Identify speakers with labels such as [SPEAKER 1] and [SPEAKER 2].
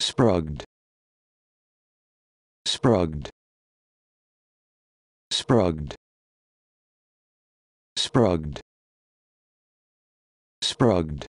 [SPEAKER 1] Sprugged. Sprugged. Sprugged. Sprugged. Sprugged.